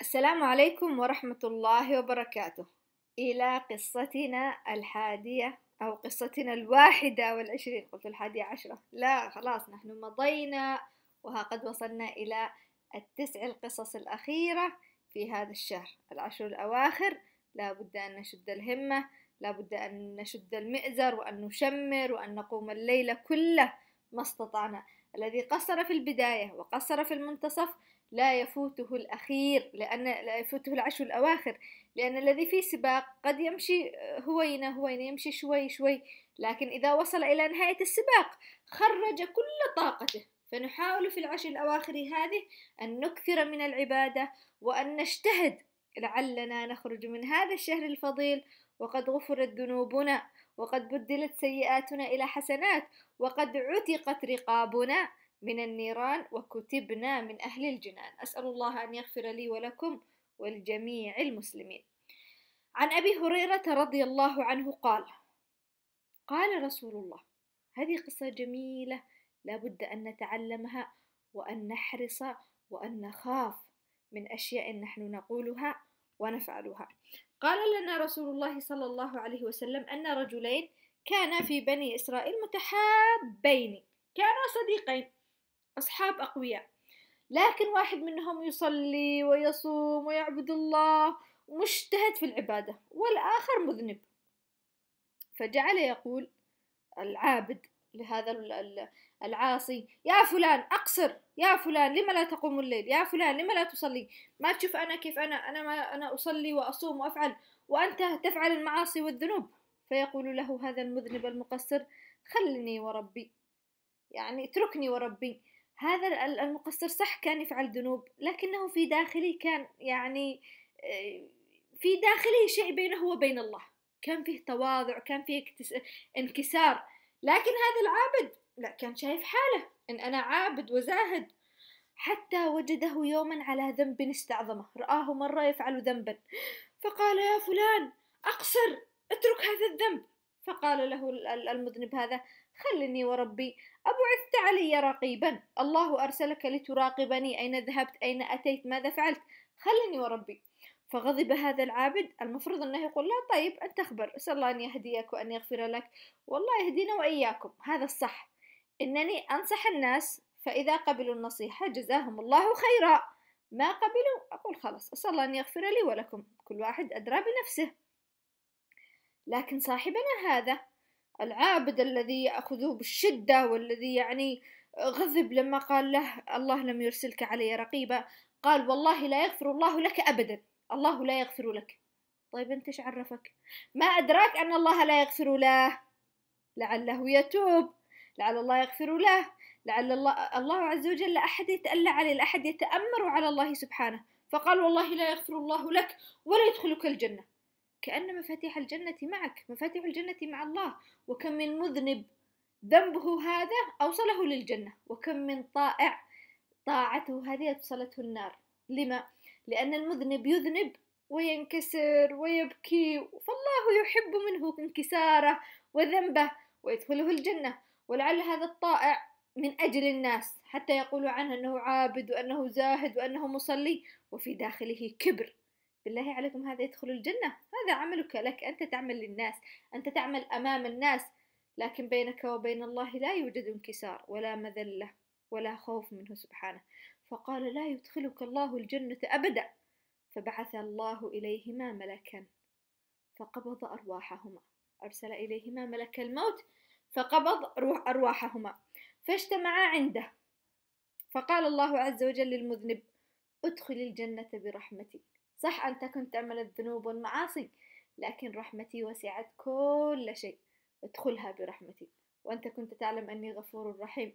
السلام عليكم ورحمة الله وبركاته إلى قصتنا الحادية أو قصتنا الواحدة والعشرين قلت الحادية عشرة لا خلاص نحن مضينا وها قد وصلنا إلى التسع القصص الأخيرة في هذا الشهر العشر الأواخر لابد أن نشد الهمة لابد أن نشد المئزر وأن نشمر وأن نقوم الليل كله ما استطعنا الذي قصر في البداية وقصر في المنتصف لا يفوته الأخير لأن لا يفوته العشر الأواخر لأن الذي في سباق قد يمشي آه، هوينا هوينا يمشي شوي شوي لكن إذا وصل إلى نهاية السباق خرج كل طاقته فنحاول في العشر الأواخر هذه أن نكثر من العبادة وأن نجتهد لعلنا نخرج من هذا الشهر الفضيل وقد غفرت ذنوبنا وقد بدلت سيئاتنا إلى حسنات وقد عتقت رقابنا من النيران وكتبنا من أهل الجنان أسأل الله أن يغفر لي ولكم ولجميع المسلمين عن أبي هريرة رضي الله عنه قال قال رسول الله هذه قصة جميلة لابد أن نتعلمها وأن نحرص وأن نخاف من أشياء نحن نقولها ونفعلها قال لنا رسول الله صلى الله عليه وسلم أن رجلين كانا في بني إسرائيل متحابين كانا صديقين أصحاب أقوياء لكن واحد منهم يصلي ويصوم ويعبد الله ومجتهد في العبادة والآخر مذنب فجعل يقول العابد لهذا العاصي يا فلان أقصر يا فلان لما لا تقوم الليل يا فلان لما لا تصلي ما تشوف أنا كيف أنا أنا ما أنا أصلي وأصوم وأفعل وأنت تفعل المعاصي والذنوب فيقول له هذا المذنب المقصر خلني وربي يعني اتركني وربي هذا المقصر صح كان يفعل ذنوب لكنه في داخله كان يعني آه، في داخله شيء بينه وبين الله كان فيه تواضع كان فيه انكسار لكن هذا العابد لا كان شايف حاله إن أنا عابد وزاهد حتى وجده يوما على ذنب استعظمه رآه مرة يفعل ذنبا فقال يا فلان أقصر اترك هذا الذنب فقال له المذنب هذا خلني وربي أبعثت علي رقيبا الله أرسلك لتراقبني أين ذهبت أين أتيت ماذا فعلت خلني وربي فغضب هذا العابد المفروض أنه يقول لا طيب أنت أخبر أسأل الله أن يهديك وأن يغفر لك والله يهدينا وإياكم هذا الصح إنني أنصح الناس فإذا قبلوا النصيحة جزاهم الله خيرا ما قبلوا أقول خلاص أسأل الله أن يغفر لي ولكم كل واحد أدرى بنفسه لكن صاحبنا هذا العابد الذي يأخذه بالشدة والذي يعني غضب لما قال له الله لم يرسلك علي رقيبا قال والله لا يغفر الله لك أبدا الله لا يغفر لك طيب أنت إيش عرفك ما أدراك أن الله لا يغفر له لعله يتوب لعل الله يغفر له لعل الله, الله عز وجل أحد يتألى عليه لأحد يتأمر على الله سبحانه فقال والله لا يغفر الله لك ولا يدخلك الجنة كأن مفاتيح الجنة معك مفاتيح الجنة مع الله وكم من مذنب ذنبه هذا أوصله للجنة وكم من طائع طاعته هذه أوصلته النار لما؟ لأن المذنب يذنب وينكسر ويبكي فالله يحب منه انكساره وذنبه ويدخله الجنة ولعل هذا الطائع من أجل الناس حتى يقولوا عنه أنه عابد وأنه زاهد وأنه مصلي وفي داخله كبر بالله عليكم هذا يدخل الجنة هذا عملك لك أنت تعمل للناس أنت تعمل أمام الناس لكن بينك وبين الله لا يوجد انكسار ولا مذلة ولا خوف منه سبحانه فقال لا يدخلك الله الجنة أبدا فبعث الله إليهما ملكا فقبض أرواحهما أرسل إليهما ملك الموت فقبض روح أرواحهما فاجتمعا عنده فقال الله عز وجل للمذنب ادخل الجنة برحمتي صح أنت كنت تعمل الذنوب والمعاصي لكن رحمتي وسعت كل شيء ادخلها برحمتي وأنت كنت تعلم أني غفور رحيم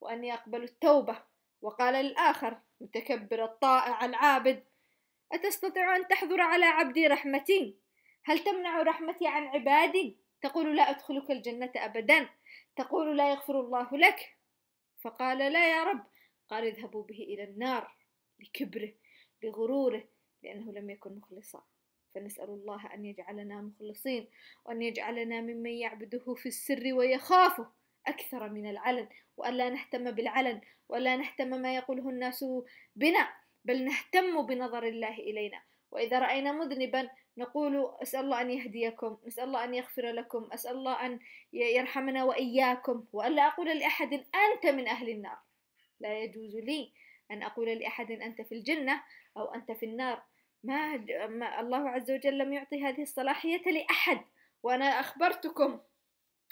وأني أقبل التوبة وقال للآخر متكبر الطائع العابد أتستطيع أن تحظر على عبدي رحمتي هل تمنع رحمتي عن عبادي تقول لا أدخلك الجنة أبدا تقول لا يغفر الله لك فقال لا يا رب قال اذهبوا به إلى النار لكبره لغروره لأنه لم يكن مخلصا فنسأل الله أن يجعلنا مخلصين وأن يجعلنا ممن يعبده في السر ويخافه أكثر من العلن وألا نهتم بالعلن ولا نهتم ما يقوله الناس بنا بل نهتم بنظر الله إلينا وإذا رأينا مذنبا نقول أسأل الله أن يهديكم أسأل الله أن يغفر لكم أسأل الله أن يرحمنا وإياكم وألا أقول لأحد أنت من أهل النار لا يجوز لي أن أقول لأحد أنت في الجنة أو أنت في النار ما, ما الله عز وجل لم يعطي هذه الصلاحية لأحد وأنا أخبرتكم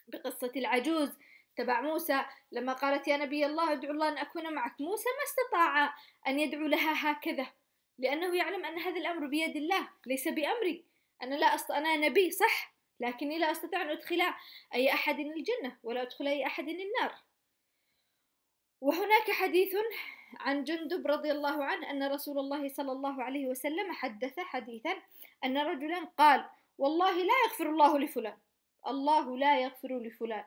بقصة العجوز تبع موسى لما قالت يا نبي الله ادعو الله أن أكون معك موسى ما استطاع أن يدعو لها هكذا لأنه يعلم أن هذا الأمر بيد الله ليس بأمري أنا لا أست... أنا نبي صح لكني لا أستطيع أن أدخل أي أحد الجنة ولا أدخل أي أحد النار وهناك حديث عن جندب رضي الله عنه أن رسول الله صلى الله عليه وسلم حدث حديثا أن رجلا قال والله لا يغفر الله لفلان الله لا يغفر لفلان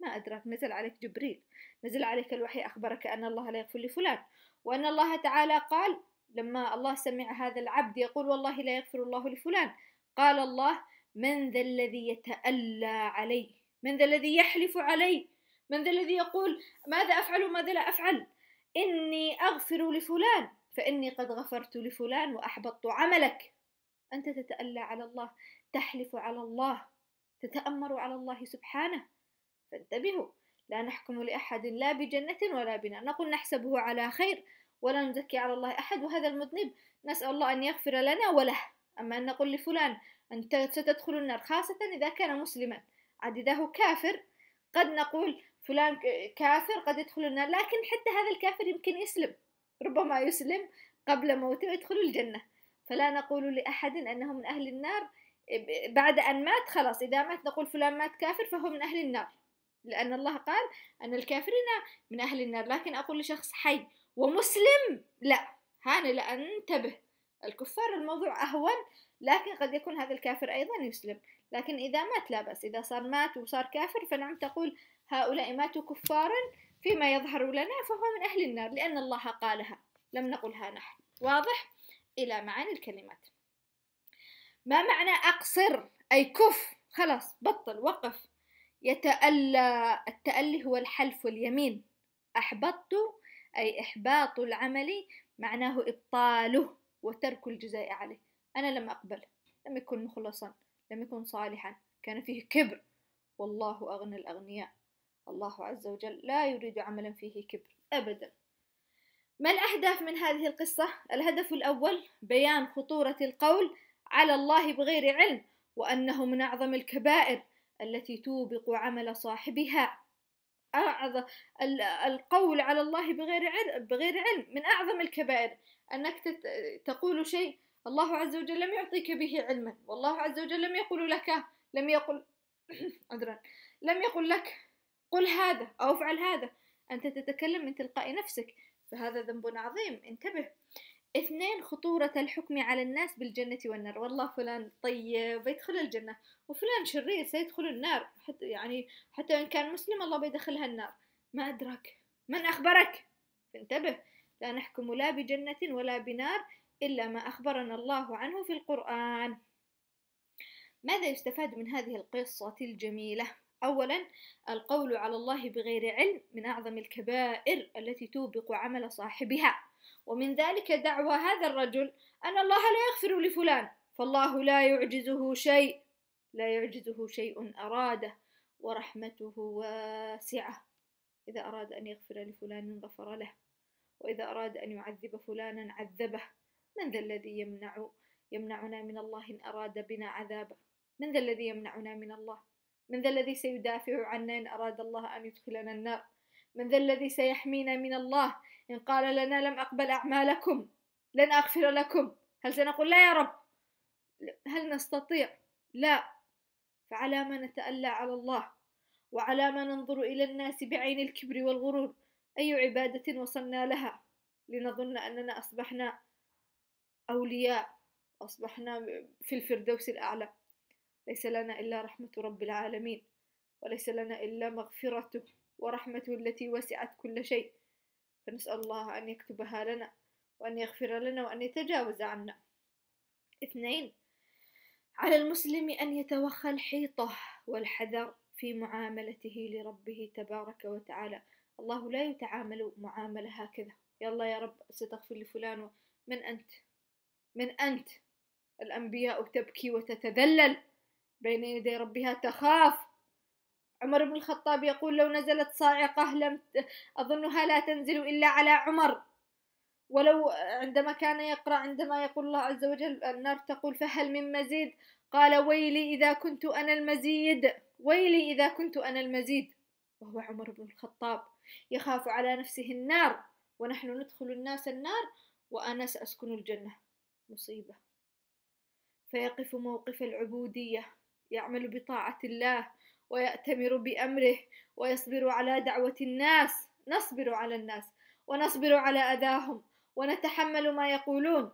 ما أدراك نزل عليك جبريل نزل عليك الوحي أخبرك أن الله لا يغفر لفلان وأن الله تعالى قال لما الله سمع هذا العبد يقول والله لا يغفر الله لفلان قال الله من ذا الذي يتألى علي من ذا الذي يحلف علي من ذا الذي يقول ماذا أفعل وماذا لا أفعل إني أغفر لفلان فإني قد غفرت لفلان وأحبطت عملك أنت تتألى على الله تحلف على الله تتأمر على الله سبحانه فانتبهوا لا نحكم لأحد لا بجنة ولا بنا نقول نحسبه على خير ولا نزكي على الله أحد وهذا المذنب نسأل الله أن يغفر لنا وله أما أن نقول لفلان أنت ستدخل النار خاصة إذا كان مسلما عدده كافر قد نقول فلان كافر قد يدخل النار لكن حتى هذا الكافر يمكن يسلم ربما يسلم قبل موته ويدخل الجنة فلا نقول لأحد أنه من أهل النار بعد أن مات خلاص إذا مات نقول فلان مات كافر فهو من أهل النار لأن الله قال أن الكافرين من أهل النار لكن أقول لشخص حي ومسلم لا هاني لا انتبه الكفار الموضوع أهون لكن قد يكون هذا الكافر أيضا يسلم لكن إذا مات لا بأس إذا صار مات وصار كافر فنعم تقول هؤلاء ماتوا كفارا فيما يظهر لنا فهو من أهل النار لأن الله قالها لم نقلها نحن واضح إلى معاني الكلمات ما معنى أقصر أي كف خلاص بطل وقف يتألى التألي هو الحلف واليمين أحبطت أي إحباط العمل معناه إبطاله وترك الجزاء عليه أنا لم أقبل لم يكن مخلصا لم يكن صالحا كان فيه كبر والله أغنى الأغنياء الله عز وجل لا يريد عملا فيه كبر أبدا ما الأهداف من هذه القصة؟ الهدف الأول بيان خطورة القول على الله بغير علم وأنه من أعظم الكبائر التي توبق عمل صاحبها أعظم القول على الله بغير علم بغير علم من أعظم الكبائر أنك تقول شيء الله عز وجل لم يعطيك به علما والله عز وجل لم يقل لك لم يقل عذرا لم يقل لك قل هذا أو افعل هذا أنت تتكلم من تلقاء نفسك فهذا ذنب عظيم انتبه اثنين خطورة الحكم على الناس بالجنة والنار والله فلان طيب يدخل الجنة وفلان شرير سيدخل النار حتى يعني حتى إن كان مسلم الله بيدخلها النار ما أدرك من أخبرك انتبه لا نحكم لا بجنة ولا بنار إلا ما أخبرنا الله عنه في القرآن ماذا يستفاد من هذه القصة الجميلة؟ أولا القول على الله بغير علم من أعظم الكبائر التي توبق عمل صاحبها ومن ذلك دعوى هذا الرجل أن الله لا يغفر لفلان فالله لا يعجزه شيء لا يعجزه شيء أراده ورحمته واسعة إذا أراد أن يغفر لفلان غفر له وإذا أراد أن يعذب فلانا عذبه من ذا الذي يمنع يمنعنا من الله إن أراد بنا عذابه من ذا الذي يمنعنا من الله من ذا الذي سيدافع عنا إن أراد الله أن يدخلنا النار من ذا الذي سيحمينا من الله إن قال لنا لم أقبل أعمالكم لن أغفر لكم هل سنقول لا يا رب هل نستطيع لا فعلى ما نتألى على الله وعلى ما ننظر إلى الناس بعين الكبر والغرور أي عبادة وصلنا لها لنظن أننا أصبحنا أولياء أصبحنا في الفردوس الأعلى ليس لنا إلا رحمة رب العالمين وليس لنا إلا مغفرته ورحمته التي وسعت كل شيء فنسأل الله أن يكتبها لنا وأن يغفر لنا وأن يتجاوز عنا اثنين على المسلم أن يتوخى الحيطة والحذر في معاملته لربه تبارك وتعالى الله لا يتعامل معاملة هكذا يلا يا رب ستغفر لفلان من أنت من أنت الأنبياء تبكي وتتذلل بين يدي ربها تخاف عمر بن الخطاب يقول لو نزلت صاعقة لم أظنها لا تنزل إلا على عمر ولو عندما كان يقرأ عندما يقول الله عز وجل النار تقول فهل من مزيد قال ويلي إذا كنت أنا المزيد ويلي إذا كنت أنا المزيد وهو عمر بن الخطاب يخاف على نفسه النار ونحن ندخل الناس النار وأنا سأسكن الجنة مصيبة فيقف موقف العبودية يعمل بطاعة الله ويأتمر بأمره ويصبر على دعوة الناس نصبر على الناس ونصبر على أذاهم ونتحمل ما يقولون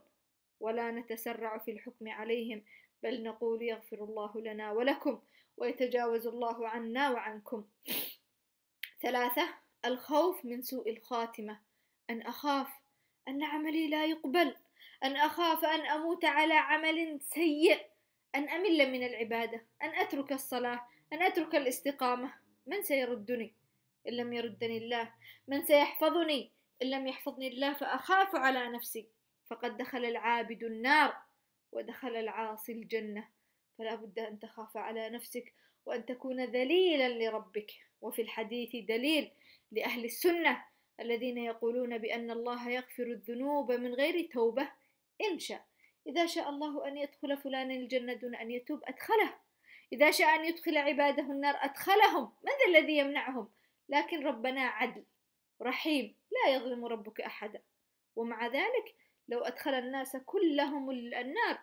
ولا نتسرع في الحكم عليهم بل نقول يغفر الله لنا ولكم ويتجاوز الله عنا وعنكم ثلاثة الخوف من سوء الخاتمة أن أخاف أن عملي لا يقبل أن أخاف أن أموت على عمل سيء أن أمل من العبادة أن أترك الصلاة أن أترك الاستقامة من سيردني إن لم يردني الله من سيحفظني إن لم يحفظني الله فأخاف على نفسي فقد دخل العابد النار ودخل العاصي الجنة فلا بد أن تخاف على نفسك وأن تكون ذليلا لربك وفي الحديث دليل لأهل السنة الذين يقولون بأن الله يغفر الذنوب من غير توبة إن شاء إذا شاء الله أن يدخل فلان الجنة دون أن يتوب أدخله إذا شاء أن يدخل عباده النار أدخلهم من ذا الذي يمنعهم لكن ربنا عدل رحيم لا يظلم ربك أحدا ومع ذلك لو أدخل الناس كلهم النار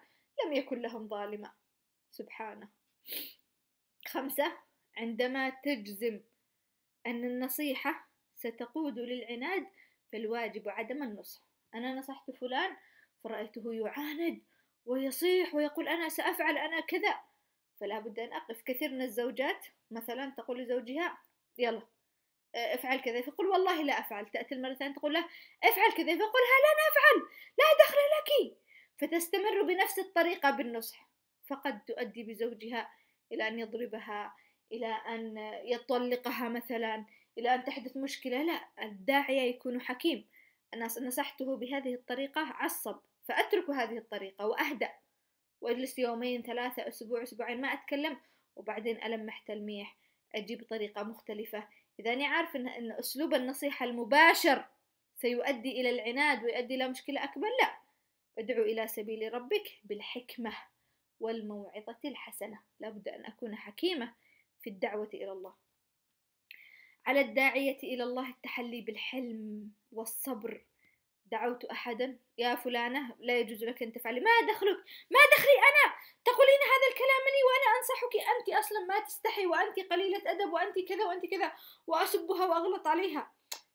لم يكن لهم ظالما سبحانه خمسة عندما تجزم أن النصيحة ستقود للعناد فالواجب عدم النصح أنا نصحت فلان فرأيته يعاند ويصيح ويقول أنا سأفعل أنا كذا فلا بد أن أقف كثير من الزوجات مثلا تقول لزوجها يلا آه، افعل كذا فيقول والله لا أفعل تأتي المرة الثانية تقول له افعل كذا فيقول لا أنا أفعل لا دخل لك فتستمر بنفس الطريقة بالنصح فقد تؤدي بزوجها إلى أن يضربها إلى أن يطلقها مثلا إلى أن تحدث مشكلة لا الداعية يكون حكيم أنا نصحته بهذه الطريقة عصب فأترك هذه الطريقة وأهدأ واجلس يومين ثلاثة اسبوع اسبوعين ما اتكلم وبعدين المح تلميح اجيب طريقة مختلفة اذا انا عارف ان, إن اسلوب النصيحة المباشر سيؤدي الى العناد ويؤدي الى مشكلة اكبر لا ادعو الى سبيل ربك بالحكمة والموعظة الحسنة لابد ان اكون حكيمة في الدعوة الى الله على الداعية الى الله التحلي بالحلم والصبر دعوت أحدا يا فلانة لا يجوز لك أن تفعلي ما دخلك ما دخلي أنا تقولين هذا الكلام لي وأنا أنصحك أنت أصلا ما تستحي وأنت قليلة أدب وأنت كذا وأنت كذا وأسبها وأغلط عليها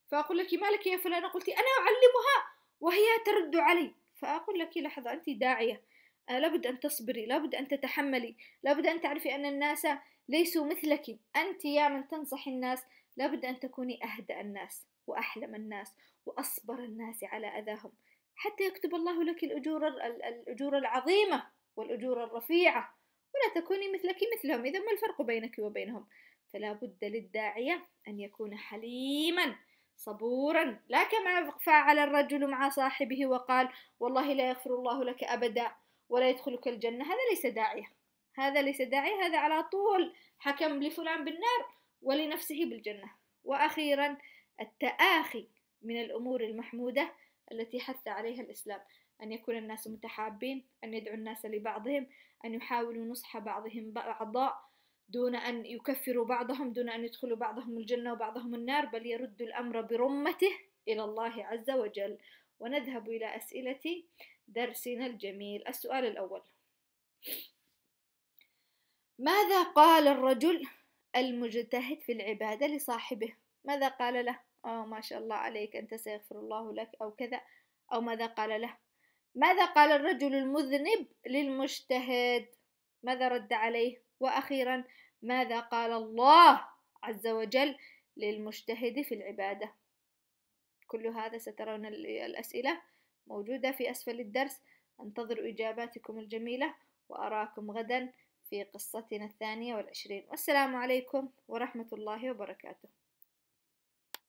فأقول لك إيه ما لك يا فلانة قلت أنا أعلمها وهي ترد علي فأقول لك لحظة أنت داعية آه، لابد أن تصبري لابد أن تتحملي لابد أن تعرفي أن الناس ليسوا مثلك أنت يا من تنصح الناس لابد أن تكوني أهدأ الناس وأحلم الناس وأصبر الناس على أذاهم حتى يكتب الله لك الأجور, الأجور العظيمة والأجور الرفيعة ولا تكوني مثلك مثلهم إذا ما الفرق بينك وبينهم فلا بد للداعية أن يكون حليما صبورا لا كما فعل الرجل مع صاحبه وقال والله لا يغفر الله لك أبدا ولا يدخلك الجنة هذا ليس داعية هذا ليس داعية هذا على طول حكم لفلان بالنار ولنفسه بالجنة وأخيرا التآخي من الأمور المحمودة التي حث عليها الإسلام أن يكون الناس متحابين أن يدعو الناس لبعضهم أن يحاولوا نصح بعضهم بعضا دون أن يكفروا بعضهم دون أن يدخلوا بعضهم الجنة وبعضهم النار بل يردوا الأمر برمته إلى الله عز وجل ونذهب إلى أسئلة درسنا الجميل السؤال الأول ماذا قال الرجل المجتهد في العبادة لصاحبه ماذا قال له آه ما شاء الله عليك أنت سيغفر الله لك أو كذا أو ماذا قال له ماذا قال الرجل المذنب للمجتهد ماذا رد عليه وأخيرا ماذا قال الله عز وجل للمجتهد في العبادة كل هذا سترون الأسئلة موجودة في أسفل الدرس أنتظر إجاباتكم الجميلة وأراكم غدا في قصتنا الثانية والعشرين والسلام عليكم ورحمة الله وبركاته